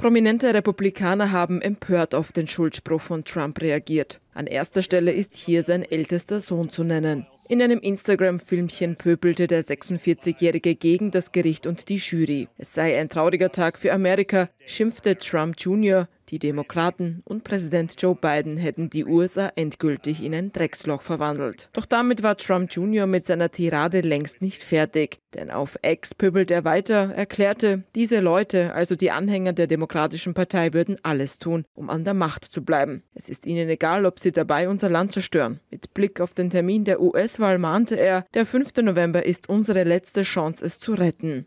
Prominente Republikaner haben empört auf den Schuldspruch von Trump reagiert. An erster Stelle ist hier sein ältester Sohn zu nennen. In einem Instagram-Filmchen pöbelte der 46-Jährige gegen das Gericht und die Jury. Es sei ein trauriger Tag für Amerika, schimpfte Trump Jr. Die Demokraten und Präsident Joe Biden hätten die USA endgültig in ein Drecksloch verwandelt. Doch damit war Trump Jr. mit seiner Tirade längst nicht fertig. Denn auf Ex pöbelt er weiter, erklärte, diese Leute, also die Anhänger der Demokratischen Partei, würden alles tun, um an der Macht zu bleiben. Es ist ihnen egal, ob sie dabei unser Land zerstören. Mit Blick auf den Termin der US-Wahl mahnte er, der 5. November ist unsere letzte Chance, es zu retten.